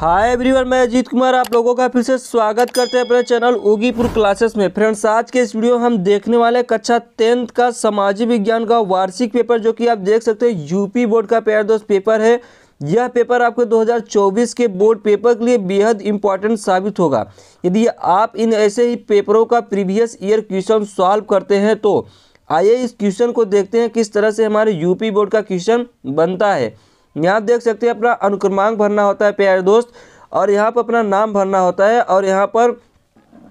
hi everyone मैं अजीत कुमार आप लोगों का फिर से स्वागत करते हैं अपने चैनल उगीपुर क्लासेस में फ्रेंड्स आज के इस वीडियो में हम देखने वाले कक्षा टेंथ का सामाजिक विज्ञान का वार्षिक पेपर जो कि आप देख सकते हैं यूपी बोर्ड का प्यार दोस्त पेपर है यह पेपर आपके 2024 के बोर्ड पेपर के लिए बेहद इंपॉर्टेंट साबित होगा यदि आप इन ऐसे ही पेपरों का प्रीवियस ईयर क्वेश्चन सॉल्व करते हैं तो आइए इस क्वेश्चन को देखते हैं किस तरह से हमारे यूपी बोर्ड का क्वेश्चन बनता है यहाँ देख सकते हैं अपना अनुक्रमांक भरना होता है प्यारे दोस्त और यहाँ पर अपना नाम भरना होता है और यहाँ पर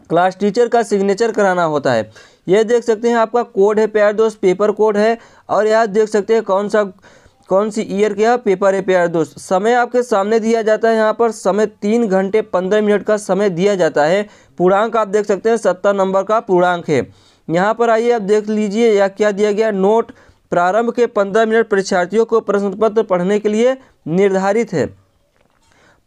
क्लास टीचर का सिग्नेचर कराना होता है ये देख सकते हैं आपका कोड है प्यार दोस्त पेपर कोड है और यहाँ देख सकते हैं कौन सा कौन सी ईयर का पेपर है प्यार दोस्त समय आपके सामने दिया जाता है यहाँ पर समय तीन घंटे पंद्रह मिनट का समय दिया जाता है पूर्णांक आप देख सकते हैं सत्तर नंबर का पूर्णांक है यहाँ पर आइए आप देख लीजिए या क्या दिया गया नोट प्रारंभ के पंद्रह मिनट परीक्षार्थियों को प्रश्न पत्र पढ़ने के लिए निर्धारित है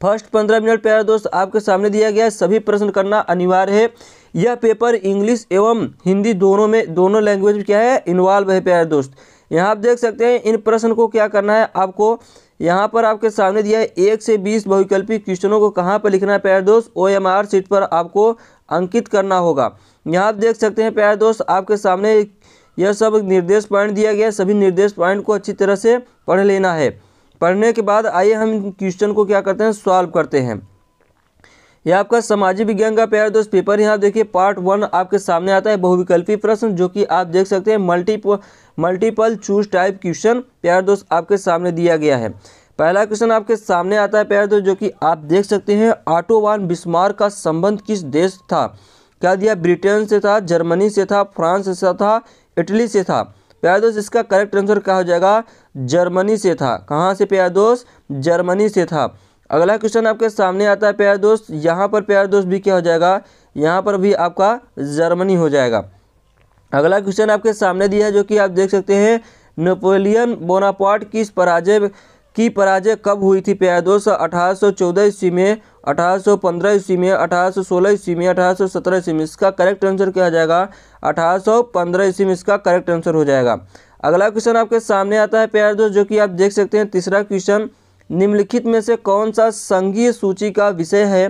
फर्स्ट पंद्रह मिनट प्यारे दोस्त आपके सामने दिया गया है सभी प्रश्न करना अनिवार्य है यह पेपर इंग्लिश एवं हिंदी दोनों में दोनों लैंग्वेज में क्या है इन्वॉल्व है प्यारे दोस्त यहाँ आप देख सकते हैं इन प्रश्न को क्या करना है आपको यहाँ पर आपके सामने दिया है एक से बीस बहुविकल्पी क्वेश्चनों को कहाँ पर लिखना है प्यारे दोस्त ओ एम आर सीट पर आपको अंकित करना होगा यहाँ आप देख सकते हैं प्यारे दोस्त आपके सामने यह सब निर्देश पॉइंट दिया गया सभी निर्देश पॉइंट को अच्छी तरह से पढ़ लेना है पढ़ने के बाद आइए हम क्वेश्चन को क्या करते हैं सॉल्व करते हैं यह आपका सामाजिक विज्ञान का प्यार दोस्त पेपर यहाँ देखिए पार्ट वन आपके सामने आता है बहुविकल्पी प्रश्न जो कि आप देख सकते हैं मल्टीप मल्टीपल चूज टाइप क्वेश्चन प्यार दोस्त आपके सामने दिया गया है पहला क्वेश्चन आपके सामने आता है प्यार दोस्त जो कि आप देख सकते हैं ऑटोवान बिस्मार का संबंध किस देश था क्या दिया ब्रिटेन से था जर्मनी से था फ्रांस से था इटली से था प्यारा दोस्त इसका करेक्ट आंसर क्या हो जाएगा जर्मनी से था कहाँ से प्यारा दोस्त जर्मनी से था अगला क्वेश्चन आपके सामने आता है प्यार दोस्त यहाँ पर प्यार दोस्त भी क्या हो जाएगा यहाँ पर भी आपका जर्मनी हो जाएगा अगला क्वेश्चन आपके सामने दिया है जो कि आप देख सकते हैं नेपोलियन बोनापार्ट किस पराजय की पराजय कब हुई थी प्यादोस अठारह सौ चौदह ईस्वी में अठारह सौ पंद्रह ईस्वी में अठारह सौ सोलह ईस्वी में अठारह सौ सत्रह ईस्वी में इसका करेक्ट आंसर क्या हो जाएगा अठारह सौ पंद्रह ईस्वी में इसका करेक्ट आंसर हो जाएगा अगला क्वेश्चन आपके सामने आता है प्यार दोस्त जो कि आप देख सकते हैं तीसरा क्वेश्चन निम्नलिखित में से कौन सा संघीय सूची का विषय है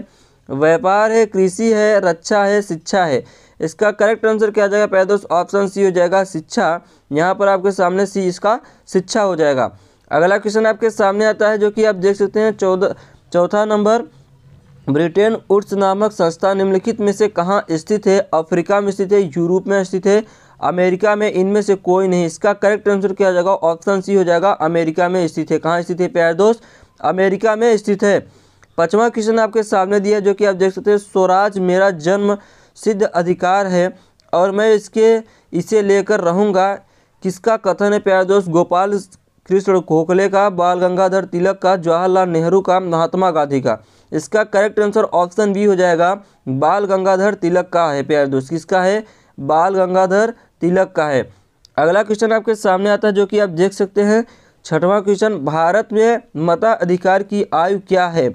व्यापार है कृषि है रक्षा है शिक्षा है इसका करेक्ट आंसर क्या हो जाएगा प्यार दोस्त ऑप्शन सी हो जाएगा शिक्षा यहाँ पर आपके सामने सी इसका शिक्षा हो जाएगा अगला क्वेश्चन आपके सामने आता है जो कि आप देख सकते हैं चौदह चौथा नंबर ब्रिटेन उर्स नामक संस्था निम्नलिखित में से कहाँ स्थित है अफ्रीका में स्थित है यूरोप में स्थित है अमेरिका में इनमें से कोई नहीं इसका करेक्ट आंसर क्या हो जाएगा ऑप्शन सी हो जाएगा अमेरिका में स्थित है कहाँ स्थित है प्यार दोस्त अमेरिका में स्थित है पचवा क्वेश्चन आपके सामने दिया जो कि आप देख सकते हैं स्वराज मेरा जन्म सिद्ध अधिकार है और मैं इसके इसे लेकर रहूँगा किसका कथन है प्यार दोस्त गोपाल कृष्ण खोखले का बाल गंगाधर तिलक का जवाहरलाल नेहरू का महात्मा गांधी का इसका करेक्ट आंसर ऑप्शन बी हो जाएगा बाल गंगाधर तिलक का है प्यार दोस्त किसका है बाल गंगाधर तिलक का है अगला क्वेश्चन आपके सामने आता है जो कि आप देख सकते हैं छठवां क्वेश्चन भारत में मताधिकार की आयु क्या है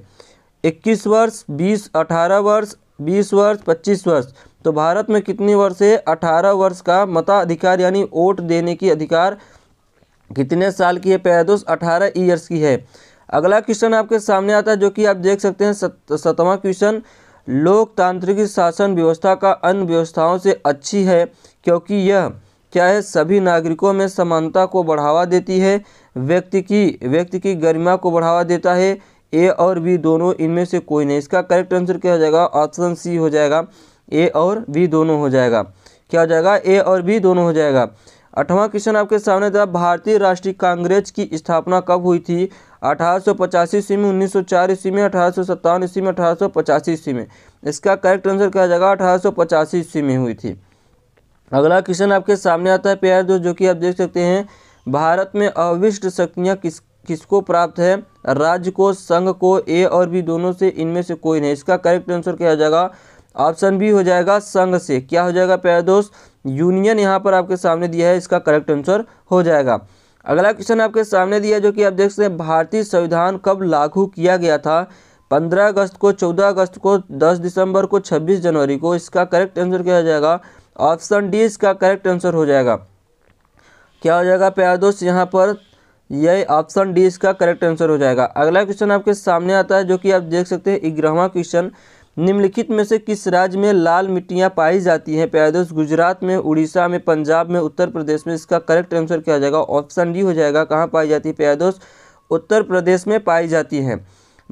21 वर्ष 20 18 वर्ष 20 वर्ष 25 वर्ष तो भारत में कितने वर्ष है 18 वर्ष का मताधिकार यानी वोट देने की अधिकार कितने साल की है पैरादोस अठारह ईयर्स की है अगला क्वेश्चन आपके सामने आता है जो कि आप देख सकते हैं सतवा क्वेश्चन लोकतांत्रिक शासन व्यवस्था का अन्य व्यवस्थाओं से अच्छी है क्योंकि यह क्या है सभी नागरिकों में समानता को बढ़ावा देती है व्यक्ति की व्यक्ति की गरिमा को बढ़ावा देता है ए और बी दोनों इनमें से कोई नहीं इसका करेक्ट आंसर क्या हो जाएगा ऑप्शन सी हो जाएगा ए और बी दोनों हो जाएगा क्या हो जाएगा ए और बी दोनों हो जाएगा अठवा क्वेश्चन आपके सामने था भारतीय राष्ट्रीय कांग्रेस की स्थापना कब हुई थी अठारह सौ में उन्नीस सौ चार ईस्वी में अठारह सौ में अठारह सौ पचासी ईस्वी में इसका करेक्ट आंसर क्या जाएगा अठारह सौ में हुई थी अगला क्वेश्चन आपके सामने आता है प्यार दोस्त जो कि आप देख सकते हैं भारत में अविष्ट शक्तियाँ किस किसको प्राप्त है राज्य को संघ को ए और बी दोनों से इनमें से कोई नहीं इसका करेक्ट आंसर क्या जाएगा ऑप्शन बी हो जाएगा संघ से क्या हो जाएगा प्यारे दोस्त यूनियन यहाँ पर आपके सामने दिया है इसका करेक्ट आंसर हो जाएगा अगला क्वेश्चन आपके सामने दिया जो कि आप देख सकते हैं भारतीय संविधान कब लागू किया गया था पंद्रह अगस्त को चौदह अगस्त को दस दिसंबर को छब्बीस जनवरी को इसका करेक्ट आंसर क्या हो जाएगा ऑप्शन डी इसका करेक्ट आंसर हो जाएगा क्या हो जाएगा प्यार दोस्त यहाँ पर यह ऑप्शन डी इसका करेक्ट आंसर हो जाएगा अगला क्वेश्चन आपके सामने आता है जो कि आप देख सकते हैं ग्यारहवा क्वेश्चन निम्नलिखित में से किस राज्य में लाल मिट्टियाँ पाई जाती हैं पैदोस गुजरात में उड़ीसा में पंजाब में उत्तर प्रदेश में इसका करेक्ट आंसर क्या हो जाएगा ऑप्शन डी हो जाएगा कहाँ पाई जाती है पैदोस उत्तर प्रदेश में पाई जाती हैं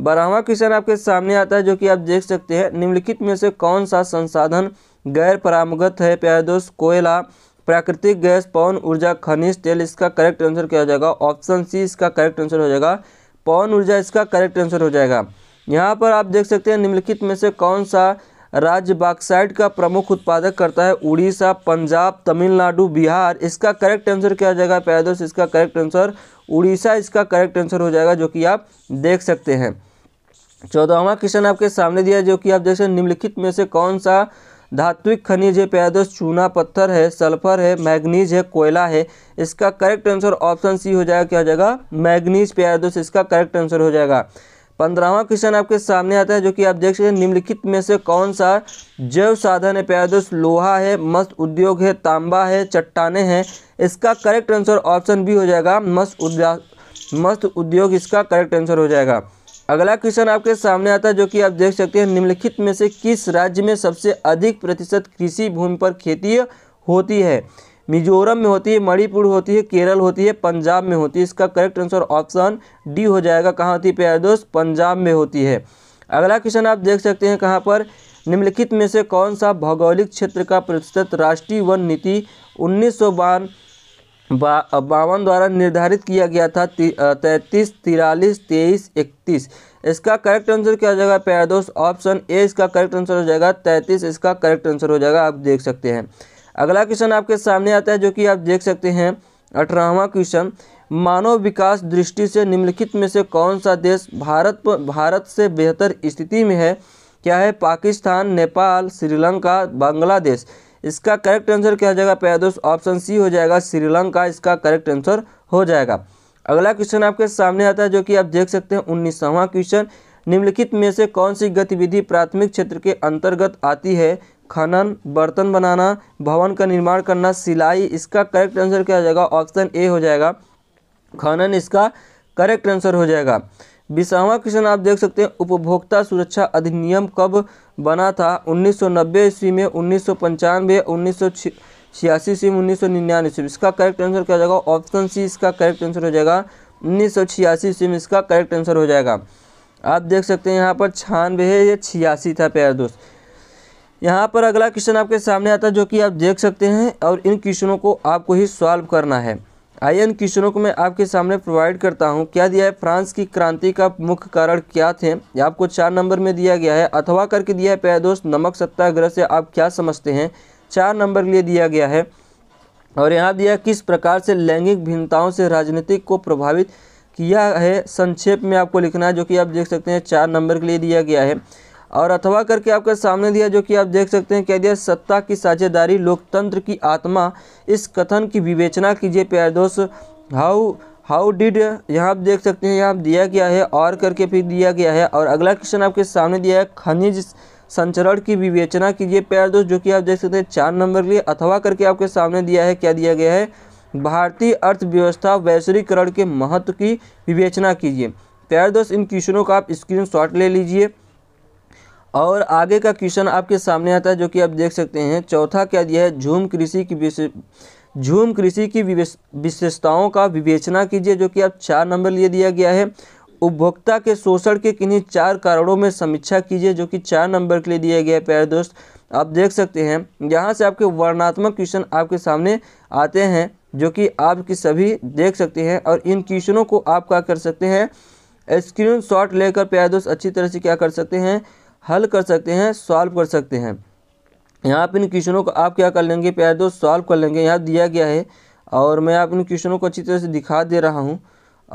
बारहवा क्वेश्चन आपके सामने आता है जो कि आप देख सकते हैं निम्नलिखित में से कौन सा संसाधन गैर परामगत है पैदोस कोयला प्राकृतिक गैस पवन ऊर्जा खनिज तेल इसका करेक्ट आंसर क्या हो जाएगा ऑप्शन सी इसका करेक्ट आंसर हो जाएगा पवन ऊर्जा इसका करेक्ट आंसर हो जाएगा यहाँ पर आप देख सकते हैं निम्नलिखित में से कौन सा राज्य बाक्साइड का प्रमुख उत्पादक करता है उड़ीसा पंजाब तमिलनाडु बिहार इसका करेक्ट आंसर क्या हो जाएगा पैदोस इसका करेक्ट आंसर उड़ीसा इसका करेक्ट आंसर हो जाएगा जो कि आप देख सकते हैं चौदहवा क्वेश्चन आपके सामने दिया जो कि आप देख सकते हैं निम्नलिखित में से कौन सा धात्विक खनिज है पैदोस चूना पत्थर है सल्फर है मैग्नीज है कोयला है इसका करेक्ट आंसर ऑप्शन सी हो जाएगा क्या हो जाएगा मैग्नीज पैदोस इसका करेक्ट आंसर हो जाएगा पंद्रहवा क्वेश्चन आपके सामने आता है जो कि आप देख सकते हैं निम्नलिखित में से कौन सा जैव साधन है पैदोष लोहा है मस्त उद्योग है तांबा है चट्टाने हैं इसका करेक्ट आंसर ऑप्शन बी हो जाएगा मस्त उद्या मस्त उद्योग इसका करेक्ट आंसर हो जाएगा अगला क्वेश्चन आपके सामने आता है जो कि आप देख सकते हैं निम्नलिखित में से किस राज्य में सबसे अधिक प्रतिशत कृषि भूमि पर खेती होती है मिजोरम में होती है मणिपुर होती है केरल होती है पंजाब में होती है इसका करेक्ट आंसर ऑप्शन डी हो जाएगा कहाँ होती है प्यारे दोस्त पंजाब में होती है अगला क्वेश्चन आप देख सकते हैं कहाँ पर निम्नलिखित में से कौन सा भौगोलिक क्षेत्र का प्रतिशत राष्ट्रीय वन नीति उन्नीस सौ बावन बावन द्वारा निर्धारित किया गया था तैंतीस तिरालीस तेईस इकतीस इसका करेक्ट आंसर क्या हो जाएगा प्यारा दोस्त ऑप्शन ए इसका करेक्ट आंसर हो जाएगा तैंतीस इसका करेक्ट आंसर हो जाएगा आप देख सकते हैं अगला क्वेश्चन आपके सामने आता है जो कि आप देख सकते हैं अठारहवा क्वेश्चन मानव विकास दृष्टि से निम्नलिखित में से कौन सा देश भारत पर भारत से बेहतर स्थिति में है क्या है पाकिस्तान नेपाल श्रीलंका बांग्लादेश इसका करेक्ट आंसर क्या हो जाएगा पैदोस दोस्त ऑप्शन सी हो जाएगा श्रीलंका इसका करेक्ट आंसर हो जाएगा अगला क्वेश्चन आपके सामने आता है जो कि आप देख सकते हैं उन्नीसवां क्वेश्चन निम्नलिखित में से कौन सी गतिविधि प्राथमिक क्षेत्र के अंतर्गत आती है खनन बर्तन बनाना भवन का निर्माण करना सिलाई इसका करेक्ट आंसर क्या हो जाएगा ऑप्शन ए हो जाएगा खनन इसका करेक्ट आंसर हो जाएगा बीसवा क्वेश्चन आप देख सकते हैं उपभोक्ता सुरक्षा अधिनियम कब बना था 1990 ईस्वी में उन्नीस सौ पंचानवे उन्नीस सौ छियासी ईस्वी में उन्नीस सौ निन्यानवे ईस्वी इसका करेक्ट आंसर क्या हो जाएगा ऑप्शन सी इसका करेक्ट आंसर हो जाएगा उन्नीस सौ छियासी ईस्वी में इसका करेक्ट आंसर हो जाएगा आप देख सकते हैं यहाँ पर छानवे है या छियासी था प्यार दोस्त यहाँ पर अगला क्वेश्चन आपके सामने आता है जो कि आप देख सकते हैं और इन क्वेश्चनों को आपको ही सॉल्व करना है आइए इन क्वेश्चनों को मैं आपके सामने प्रोवाइड करता हूँ क्या दिया है फ्रांस की क्रांति का मुख्य कारण क्या थे आपको चार नंबर में दिया गया है अथवा करके दिया है पे दोस्त नमक सत्याग्रह से आप क्या समझते हैं चार नंबर के लिए दिया गया है और यहाँ दिया किस प्रकार से लैंगिक भिन्नताओं से राजनीतिक को प्रभावित किया है संक्षेप में आपको लिखना है जो कि आप देख सकते हैं चार नंबर के लिए दिया गया है और अथवा करके आपके सामने दिया जो कि आप देख सकते हैं कह दिया सत्ता की साझेदारी लोकतंत्र की आत्मा इस कथन की विवेचना कीजिए प्यार दोस्त हाउ हाउ डिड यहाँ आप देख सकते हैं यहाँ दिया गया है और करके फिर दिया गया है और अगला क्वेश्चन आपके सामने दिया है खनिज संचरण की विवेचना कीजिए प्यार दोस्त जो कि आप देख सकते हैं चार नंबर के लिए अथवा करके आपके सामने दिया है क्या दिया गया है भारतीय अर्थव्यवस्था वैश्वीकरण के महत्व की विवेचना कीजिए प्यार दोस्त इन क्वेश्चनों का आप स्क्रीन ले लीजिए और आगे का क्वेश्चन आपके सामने आता है जो कि आप देख सकते हैं चौथा क्या दिया है झूम कृषि की झूम कृषि की विशेषताओं का विवेचना कीजिए जो कि आप चार नंबर लिए दिया गया है उपभोक्ता के शोषण के किन्हीं चार कारणों में समीक्षा कीजिए जो कि चार नंबर के लिए दिया गया है प्यारे दोस्त आप देख सकते हैं यहाँ से आपके वर्णात्मक क्वेश्चन आपके सामने आते हैं जो कि आपकी सभी देख सकते हैं और इन क्वेश्चनों को आप क्या कर सकते हैं स्क्रीन शॉट लेकर प्यारे दोस्त अच्छी तरह से क्या कर सकते हैं हल कर सकते हैं सॉल्व कर सकते हैं यहाँ पर इन क्वेश्चनों को आप क्या कर लेंगे प्यारे दोस्त सॉल्व कर लेंगे यहाँ दिया गया है और मैं आप इन क्वेश्चनों को अच्छी तरह से दिखा दे रहा हूँ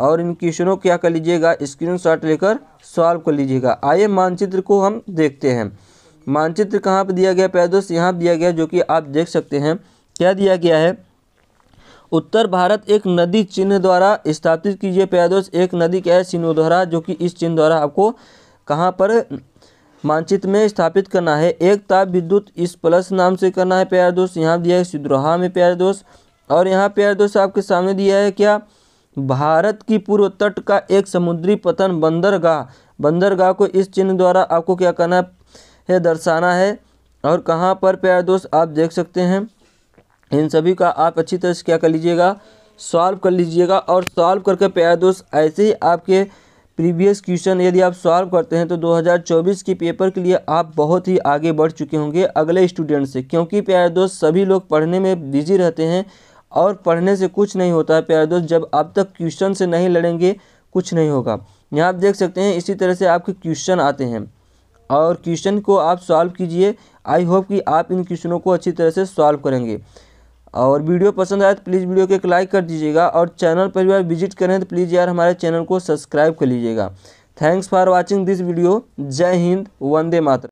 और इन क्वेश्चनों को क्या कर लीजिएगा स्क्रीनशॉट लेकर सॉल्व कर लीजिएगा आइए मानचित्र को हम देखते हैं मानचित्र कहाँ पर दिया गया प्यारे दोस्त यहाँ दिया गया जो कि आप देख सकते हैं क्या दिया गया है उत्तर भारत एक नदी चिन्ह द्वारा स्थापित कीजिए प्यारे दोस्त एक नदी क्या है सिनोधरा जो कि इस चिन्ह द्वारा आपको कहाँ पर मानचित्र में स्थापित करना है एक ताप विद्युत इस प्लस नाम से करना है प्यारे दोस्त यहाँ दिया है सिद्रोहा में प्यारे दोस्त और यहाँ प्यारे दोस्त आपके सामने दिया है क्या भारत की पूर्व तट का एक समुद्री पतन बंदरगाह बंदरगाह को इस चिन्ह द्वारा आपको क्या करना है दर्शाना है और कहाँ पर प्यारे दोस्त आप देख सकते हैं इन सभी का आप अच्छी तरह से क्या कर लीजिएगा सॉल्व कर लीजिएगा और सॉल्व करके प्यारे दोस्त ऐसे ही आपके प्रीवियस क्वेश्चन यदि आप सॉल्व करते हैं तो 2024 के पेपर के लिए आप बहुत ही आगे बढ़ चुके होंगे अगले स्टूडेंट से क्योंकि प्यारे दोस्त सभी लोग पढ़ने में बिजी रहते हैं और पढ़ने से कुछ नहीं होता है प्यारे दोस्त जब आप तक क्वेश्चन से नहीं लड़ेंगे कुछ नहीं होगा यहाँ आप देख सकते हैं इसी तरह से आपके क्वेश्चन आते हैं और क्वेश्चन को आप सॉल्व कीजिए आई होप कि आप इन क्वेश्चनों को अच्छी तरह से सॉल्व करेंगे और वीडियो पसंद आए तो प्लीज़ वीडियो को एक लाइक कर दीजिएगा और चैनल पर बार विजिट करें तो प्लीज़ यार हमारे चैनल को सब्सक्राइब कर लीजिएगा thanks for watching this video जय हिंद वंदे मातर